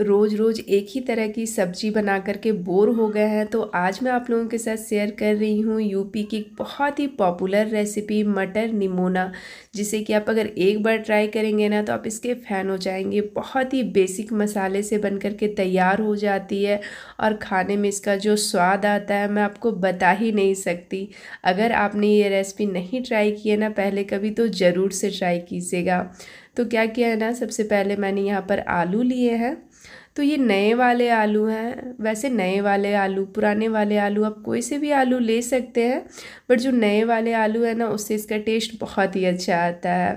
रोज़ रोज़ एक ही तरह की सब्जी बना कर के बोर हो गए हैं तो आज मैं आप लोगों के साथ शेयर कर रही हूँ यूपी की बहुत ही पॉपुलर रेसिपी मटर निमोना जिसे कि आप अगर एक बार ट्राई करेंगे ना तो आप इसके फ़ैन हो जाएंगे बहुत ही बेसिक मसाले से बन कर के तैयार हो जाती है और खाने में इसका जो स्वाद आता है मैं आपको बता ही नहीं सकती अगर आपने ये रेसिपी नहीं ट्राई की है ना पहले कभी तो ज़रूर से ट्राई कीजिएगा तो क्या किया है ना सबसे पहले मैंने यहाँ पर आलू लिए हैं तो ये नए वाले आलू हैं वैसे नए वाले आलू पुराने वाले आलू आप कोई से भी आलू ले सकते हैं बट जो नए वाले आलू है ना उससे इसका टेस्ट बहुत ही अच्छा आता है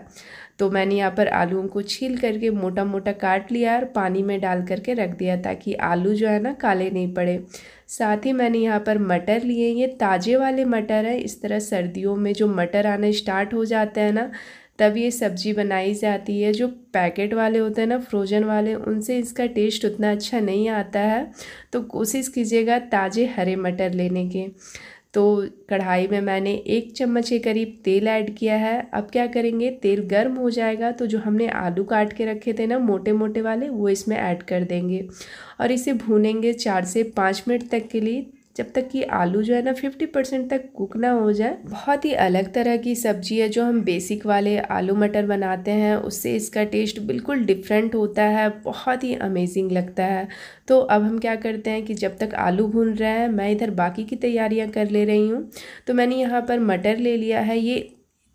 तो मैंने यहाँ पर आलूओं को छील करके मोटा मोटा काट लिया और पानी में डाल करके रख दिया ताकि आलू जो है ना काले नहीं पड़े साथ ही मैंने यहाँ पर मटर लिए ये ताज़े वाले मटर हैं इस तरह सर्दियों में जो मटर आना स्टार्ट हो जाते हैं ना तब ये सब्ज़ी बनाई जाती है जो पैकेट वाले होते हैं ना फ्रोजन वाले उनसे इसका टेस्ट उतना अच्छा नहीं आता है तो कोशिश कीजिएगा ताज़े हरे मटर लेने के तो कढ़ाई में मैंने एक चम्मच के करीब तेल ऐड किया है अब क्या करेंगे तेल गर्म हो जाएगा तो जो हमने आलू काट के रखे थे ना मोटे मोटे वाले वो इसमें ऐड कर देंगे और इसे भूनेंगे चार से पाँच मिनट तक के लिए जब तक कि आलू जो है ना फिफ्टी परसेंट तक कुक ना हो जाए बहुत ही अलग तरह की सब्जी है जो हम बेसिक वाले आलू मटर बनाते हैं उससे इसका टेस्ट बिल्कुल डिफरेंट होता है बहुत ही अमेजिंग लगता है तो अब हम क्या करते हैं कि जब तक आलू भून रहा है मैं इधर बाकी की तैयारियाँ कर ले रही हूँ तो मैंने यहाँ पर मटर ले लिया है ये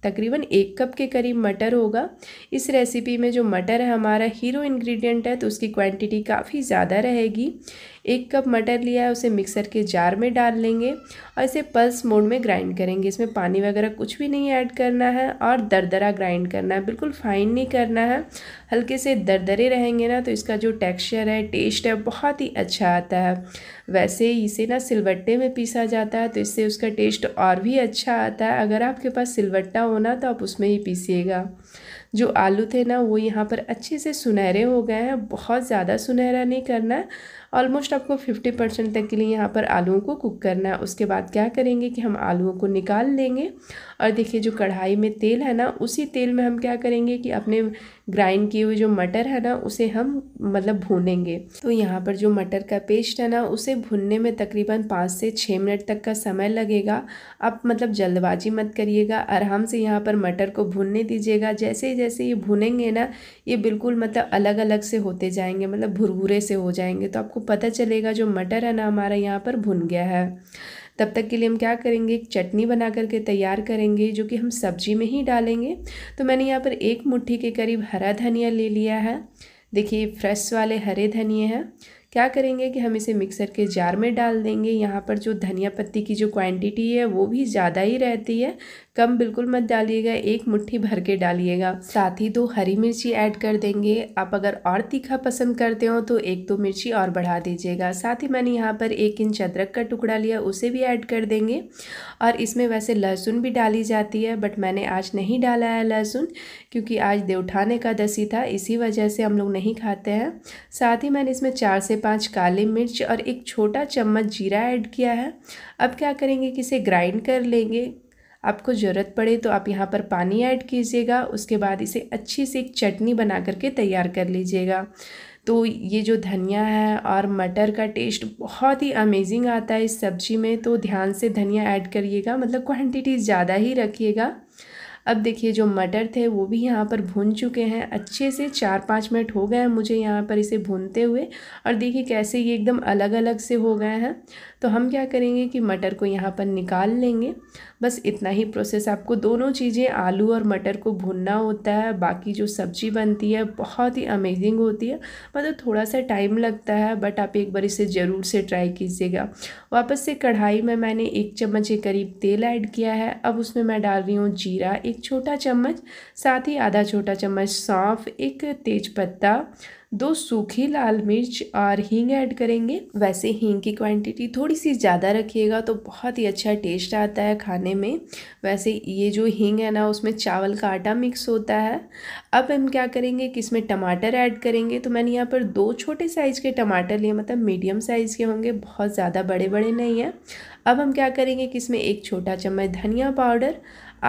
तकरीबन एक कप के करीब मटर होगा इस रेसिपी में जो मटर है हमारा हीरो इंग्रेडिएंट है तो उसकी क्वांटिटी काफ़ी ज़्यादा रहेगी एक कप मटर लिया है उसे मिक्सर के जार में डाल लेंगे और इसे पल्स मोड में ग्राइंड करेंगे इसमें पानी वगैरह कुछ भी नहीं ऐड करना है और दरदरा ग्राइंड करना है बिल्कुल फाइन नहीं करना है हल्के से दरदरे रहेंगे ना तो इसका जो टेक्सचर है टेस्ट है बहुत ही अच्छा आता है वैसे इसे ना सिलवट्टे में पीसा जाता है तो इससे उसका टेस्ट और भी अच्छा आता है अगर आपके पास सिलवट्टा हो ना तो आप उसमें ही पीसीएगा जो आलू थे ना वो यहाँ पर अच्छे से सुनहरे हो गए हैं बहुत ज़्यादा सुनहरा नहीं करना है ऑलमोस्ट आपको फिफ्टी परसेंट तक के लिए यहाँ पर आलूओं को कुक करना है उसके बाद क्या करेंगे कि हम आलूओं को निकाल लेंगे और देखिए जो कढ़ाई में तेल है ना उसी तेल में हम क्या करेंगे कि अपने ग्राइंड किए हुए जो मटर है ना उसे हम मतलब भूनेंगे तो यहाँ पर जो मटर का पेस्ट है ना उसे भुनने में तकरीबन पाँच से छः मिनट तक का समय लगेगा आप मतलब जल्दबाजी मत करिएगा आराम से यहाँ पर मटर को भुनने दीजिएगा जैसे जैसे ये भुनेंगे ना ये बिल्कुल मतलब अलग अलग से होते जाएंगे मतलब भुरभुरे से हो जाएंगे तो आपको पता चलेगा जो मटर है ना हमारा यहाँ पर भुन गया है तब तक के लिए हम क्या करेंगे एक चटनी बना करके तैयार करेंगे जो कि हम सब्जी में ही डालेंगे तो मैंने यहाँ पर एक मुट्ठी के करीब हरा धनिया ले लिया है देखिए फ्रेश वाले हरे धनिए हैं क्या करेंगे कि हम इसे मिक्सर के जार में डाल देंगे यहाँ पर जो धनिया पत्ती की जो क्वांटिटी है वो भी ज़्यादा ही रहती है कम बिल्कुल मत डालिएगा एक मुट्ठी भर के डालिएगा साथ ही दो हरी मिर्ची ऐड कर देंगे आप अगर और तीखा पसंद करते हो तो एक दो मिर्ची और बढ़ा दीजिएगा साथ ही मैंने यहाँ पर एक इंच अदरक का टुकड़ा लिया उसे भी ऐड कर देंगे और इसमें वैसे लहसुन भी डाली जाती है बट मैंने आज नहीं डाला है लहसुन क्योंकि आज देवठाने का दसी था इसी वजह से हम लोग नहीं खाते हैं साथ ही मैंने इसमें चार से पाँच काले मिर्च और एक छोटा चम्मच जीरा ऐड किया है अब क्या करेंगे कि इसे ग्राइंड कर लेंगे आपको ज़रूरत पड़े तो आप यहाँ पर पानी ऐड कीजिएगा उसके बाद इसे अच्छी से एक चटनी बना करके तैयार कर लीजिएगा तो ये जो धनिया है और मटर का टेस्ट बहुत ही अमेजिंग आता है इस सब्ज़ी में तो ध्यान से धनिया ऐड करिएगा मतलब क्वांटिटी ज़्यादा ही रखिएगा अब देखिए जो मटर थे वो भी यहाँ पर भून चुके हैं अच्छे से चार पाँच मिनट हो गए हैं मुझे यहाँ पर इसे भूनते हुए और देखिए कैसे ये एकदम अलग अलग से हो गए हैं तो हम क्या करेंगे कि मटर को यहाँ पर निकाल लेंगे बस इतना ही प्रोसेस आपको दोनों चीज़ें आलू और मटर को भुनना होता है बाकी जो सब्जी बनती है बहुत ही अमेजिंग होती है मतलब थोड़ा सा टाइम लगता है बट आप एक बार इसे ज़रूर से ट्राई कीजिएगा वापस से कढ़ाई में मैंने एक चम्मच के करीब तेल ऐड किया है अब उसमें मैं डाल रही हूँ जीरा एक छोटा चम्मच साथ ही आधा छोटा चम्मच सौंफ एक तेज दो सूखी लाल मिर्च और हींग ऐड करेंगे वैसे हींग की क्वांटिटी थोड़ी सी ज़्यादा रखिएगा तो बहुत ही अच्छा टेस्ट आता है खाने में वैसे ये जो हींग है ना उसमें चावल का आटा मिक्स होता है अब हम क्या करेंगे कि इसमें टमाटर ऐड करेंगे तो मैंने यहाँ पर दो छोटे साइज़ के टमाटर लिए मतलब मीडियम साइज़ के होंगे बहुत ज़्यादा बड़े बड़े नहीं हैं अब हम क्या करेंगे कि इसमें एक छोटा चम्मच धनिया पाउडर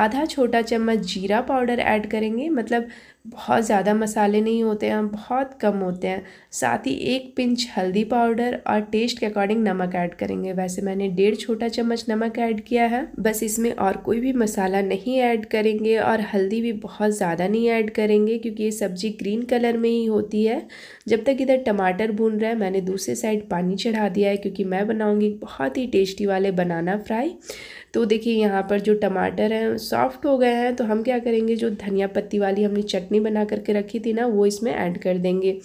आधा छोटा चम्मच जीरा पाउडर ऐड करेंगे मतलब बहुत ज़्यादा मसाले नहीं होते हैं बहुत कम होते हैं साथ ही एक पिंच हल्दी पाउडर और टेस्ट के अकॉर्डिंग नमक ऐड करेंगे वैसे मैंने डेढ़ छोटा चम्मच नमक ऐड किया है बस इसमें और कोई भी मसाला नहीं ऐड करेंगे और हल्दी भी बहुत ज़्यादा नहीं ऐड करेंगे करेंगे क्योंकि ये सब्ज़ी ग्रीन कलर में ही होती है जब तक इधर टमाटर भून रहा है मैंने दूसरे साइड पानी चढ़ा दिया है क्योंकि मैं बनाऊंगी बहुत ही टेस्टी वाले बनाना फ्राई तो देखिए यहाँ पर जो टमाटर हैं सॉफ्ट हो गए हैं तो हम क्या करेंगे जो धनिया पत्ती वाली हमने चटनी बना करके रखी थी ना वो इसमें ऐड कर देंगे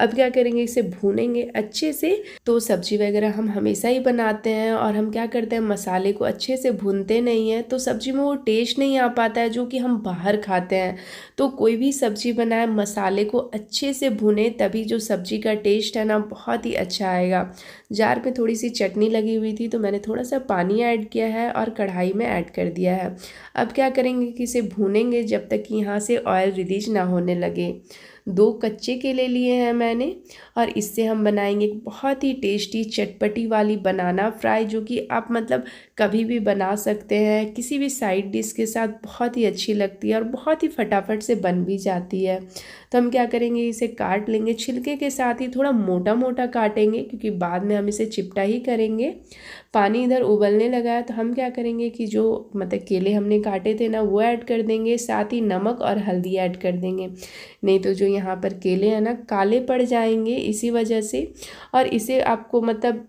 अब क्या करेंगे इसे भूनेंगे अच्छे से तो सब्जी वगैरह हम हमेशा ही बनाते हैं और हम क्या करते हैं मसाले को अच्छे से भूनते नहीं हैं तो सब्जी में वो टेस्ट नहीं आ पाता है जो कि हम बाहर खाते हैं तो कोई भी सब्जी बनाए मसाले को अच्छे से भूने तभी जो सब्जी का टेस्ट है ना बहुत ही अच्छा आएगा जार में थोड़ी सी चटनी लगी हुई थी तो मैंने थोड़ा सा पानी ऐड किया है और कढ़ाई में ऐड कर दिया है अब क्या करेंगे कि इसे भूनेंगे जब तक कि यहाँ से ऑयल रिलीज ना होने लगे दो कच्चे केले लिए हैं मैंने और इससे हम बनाएंगे बहुत ही टेस्टी चटपटी वाली बनाना फ्राई जो कि आप मतलब कभी भी बना सकते हैं किसी भी साइड डिश के साथ बहुत ही अच्छी लगती है और बहुत ही फटाफट से बन भी जाती है तो हम क्या करेंगे इसे काट लेंगे छिलके के साथ ही थोड़ा मोटा मोटा काटेंगे क्योंकि बाद में हम इसे चिपटा ही करेंगे पानी इधर उबलने लगा है तो हम क्या करेंगे कि जो मतलब केले हमने काटे थे ना वो ऐड कर देंगे साथ ही नमक और हल्दी ऐड कर देंगे नहीं तो जो यहाँ पर केले है ना काले पड़ जाएंगे इसी वजह से और इसे आपको मतलब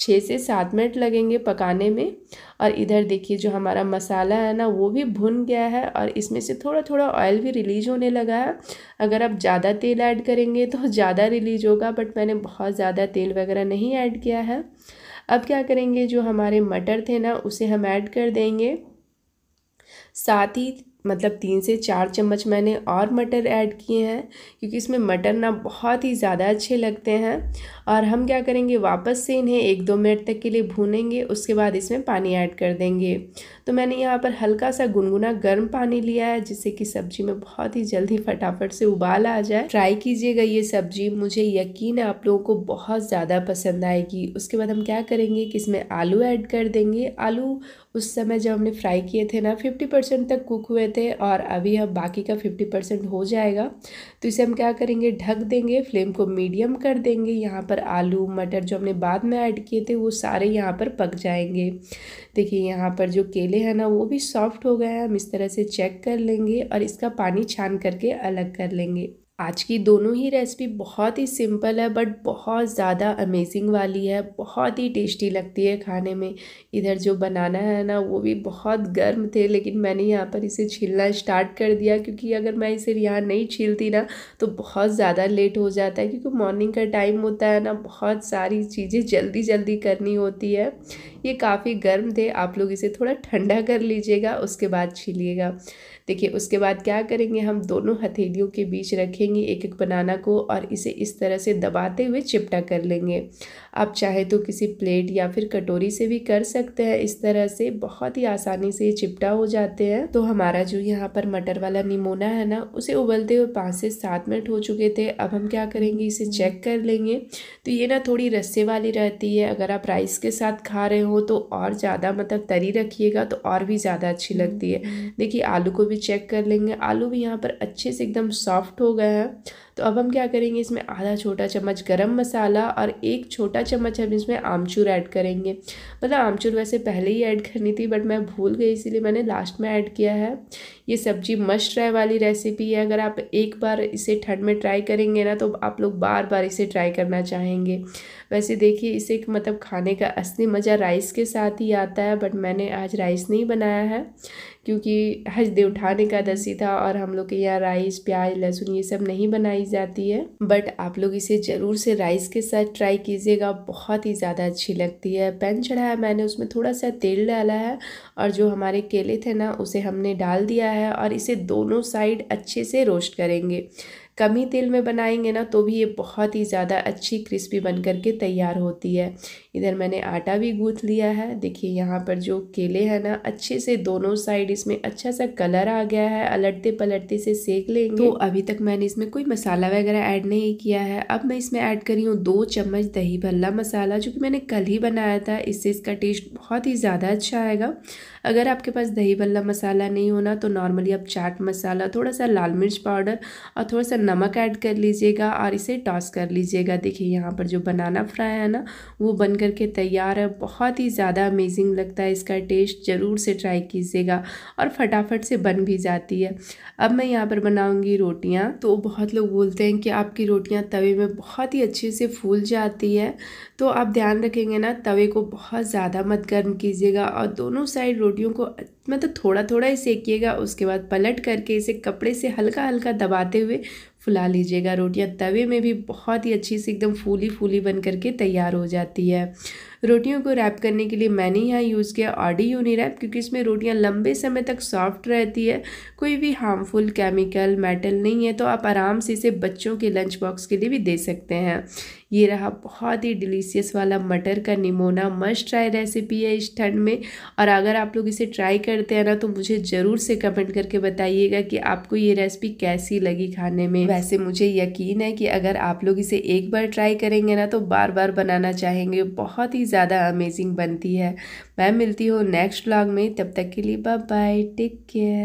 छः से सात मिनट लगेंगे पकाने में और इधर देखिए जो हमारा मसाला है ना वो भी भुन गया है और इसमें से थोड़ा थोड़ा ऑयल भी रिलीज होने लगा है अगर आप ज़्यादा तेल ऐड करेंगे तो ज़्यादा रिलीज होगा बट मैंने बहुत ज़्यादा तेल वगैरह नहीं ऐड किया है अब क्या करेंगे जो हमारे मटर थे ना उसे हम ऐड कर देंगे साथ ही मतलब तीन से चार चम्मच मैंने और मटर ऐड किए हैं क्योंकि इसमें मटर ना बहुत ही ज़्यादा अच्छे लगते हैं और हम क्या करेंगे वापस से इन्हें एक दो मिनट तक के लिए भूनेंगे उसके बाद इसमें पानी ऐड कर देंगे तो मैंने यहाँ पर हल्का सा गुनगुना गर्म पानी लिया है जिससे कि सब्जी में बहुत ही जल्दी फटाफट से उबाल आ जाए ट्राई कीजिएगा ये सब्जी मुझे यकीन है आप लोगों को बहुत ज़्यादा पसंद आएगी उसके बाद हम क्या करेंगे कि इसमें आलू ऐड कर देंगे आलू उस समय जब हमने फ्राई किए थे ना फिफ्टी परसेंट तक कुक हुए थे और अभी अब बाकी का फिफ्टी परसेंट हो जाएगा तो इसे हम क्या करेंगे ढक देंगे फ्लेम को मीडियम कर देंगे यहाँ पर आलू मटर जो हमने बाद में ऐड किए थे वो सारे यहाँ पर पक जाएंगे देखिए यहाँ पर जो केले हैं ना वो भी सॉफ्ट हो गए हैं हम इस तरह से चेक कर लेंगे और इसका पानी छान करके अलग कर लेंगे आज की दोनों ही रेसिपी बहुत ही सिंपल है बट बहुत ज़्यादा अमेजिंग वाली है बहुत ही टेस्टी लगती है खाने में इधर जो बनाना है ना वो भी बहुत गर्म थे लेकिन मैंने यहाँ पर इसे छीलना स्टार्ट कर दिया क्योंकि अगर मैं इसे यहाँ नहीं छीलती ना तो बहुत ज़्यादा लेट हो जाता है क्योंकि मॉर्निंग का टाइम होता है ना बहुत सारी चीज़ें जल्दी जल्दी करनी होती है ये काफ़ी गर्म थे आप लोग इसे थोड़ा ठंडा कर लीजिएगा उसके बाद छीलिएगा देखिए उसके बाद क्या करेंगे हम दोनों हथेलियों के बीच रखेंगे एक एक बनाना को और इसे इस तरह से दबाते हुए चिपटा कर लेंगे आप चाहे तो किसी प्लेट या फिर कटोरी से भी कर सकते हैं इस तरह से बहुत ही आसानी से ये चिपटा हो जाते हैं तो हमारा जो यहाँ पर मटर वाला निमोना है ना उसे उबलते हुए पाँच से सात मिनट हो चुके थे अब हम क्या करेंगे इसे चेक कर लेंगे तो ये ना थोड़ी रस्से वाली रहती है अगर आप राइस के साथ खा रहे हो हो तो और ज़्यादा मतलब तरी रखिएगा तो और भी ज़्यादा अच्छी लगती है हम्म। देखिए आलू को भी चेक कर लेंगे आलू भी यहाँ पर अच्छे से एकदम सॉफ्ट हो गए हैं तो अब हम क्या करेंगे इसमें आधा छोटा चम्मच गरम मसाला और एक छोटा चम्मच हम इसमें आमचूर ऐड करेंगे मतलब आमचूर वैसे पहले ही ऐड करनी थी बट मैं भूल गई इसीलिए मैंने लास्ट में ऐड किया है ये सब्जी मस्ट ट्राई वाली रेसिपी है अगर आप एक बार इसे ठंड में ट्राई करेंगे ना तो आप लोग बार बार इसे ट्राई करना चाहेंगे वैसे देखिए इसे मतलब खाने का असली मज़ा राइस के साथ ही आता है बट मैंने आज राइस नहीं बनाया है क्योंकि हज दे उठाने का दसी था और हम लोग के यहाँ राइस प्याज लहसुन ये सब नहीं बनाई खाई जाती है बट आप लोग इसे ज़रूर से राइस के साथ ट्राई कीजिएगा बहुत ही ज़्यादा अच्छी लगती है पैन चढ़ाया मैंने उसमें थोड़ा सा तेल डाला है और जो हमारे केले थे ना उसे हमने डाल दिया है और इसे दोनों साइड अच्छे से रोस्ट करेंगे कम ही तेल में बनाएंगे ना तो भी ये बहुत ही ज़्यादा अच्छी क्रिस्पी बन करके के तैयार होती है इधर मैंने आटा भी गूँथ लिया है देखिए यहाँ पर जो केले हैं ना अच्छे से दोनों साइड इसमें अच्छा सा कलर आ गया है अलटते पलटते से सेक लेंगे तो अभी तक मैंने इसमें कोई मसाला वगैरह ऐड नहीं किया है अब मैं इसमें ऐड करी हूँ दो चम्मच दही भल्ला मसाला जो कि मैंने कल ही बनाया था इससे इसका टेस्ट बहुत ही ज़्यादा अच्छा आएगा अगर आपके पास दही भल्ला मसाला नहीं होना तो नॉर्मली आप चाट मसाला थोड़ा सा लाल मिर्च पाउडर और थोड़ा सा नमक ऐड कर लीजिएगा और इसे टॉस कर लीजिएगा देखिए यहाँ पर जो बनाना फ्राई है ना वो बन करके तैयार है बहुत ही ज़्यादा अमेजिंग लगता है इसका टेस्ट ज़रूर से ट्राई कीजिएगा और फटाफट से बन भी जाती है अब मैं यहाँ पर बनाऊँगी रोटियाँ तो बहुत लोग बोलते हैं कि आपकी रोटियाँ तवे में बहुत ही अच्छे से फूल जाती है तो आप ध्यान रखेंगे ना तवे को बहुत ज़्यादा मत गर्म कीजिएगा और दोनों साइड रोटियों को मतलब थोड़ा थोड़ा ही सेकिएगा उसके बाद पलट करके इसे कपड़े से हल्का हल्का दबाते हुए फुला लीजिएगा रोटियाँ तवे में भी बहुत ही अच्छी सी एकदम फूली फूली बन करके तैयार हो जाती है रोटियों को रैप करने के लिए मैंने यहाँ यूज़ किया ऑडी यूनी रैप क्योंकि इसमें रोटियाँ लंबे समय तक सॉफ्ट रहती है कोई भी हार्मफुल केमिकल मेटल नहीं है तो आप आराम से इसे बच्चों के लंच बॉक्स के लिए भी दे सकते हैं ये रहा बहुत ही डिलीशियस वाला मटर का निमोना मस्ट ट्राई रेसिपी है इस ठंड में और अगर आप लोग इसे ट्राई करते हैं ना तो मुझे ज़रूर से कमेंट करके बताइएगा कि आपको ये रेसिपी कैसी लगी खाने में वैसे मुझे यकीन है कि अगर आप लोग इसे एक बार ट्राई करेंगे ना तो बार बार बनाना चाहेंगे बहुत ही ज़्यादा अमेजिंग बनती है मैं मिलती हूँ नेक्स्ट व्लॉग में तब तक के लिए बाय बाय टेक केयर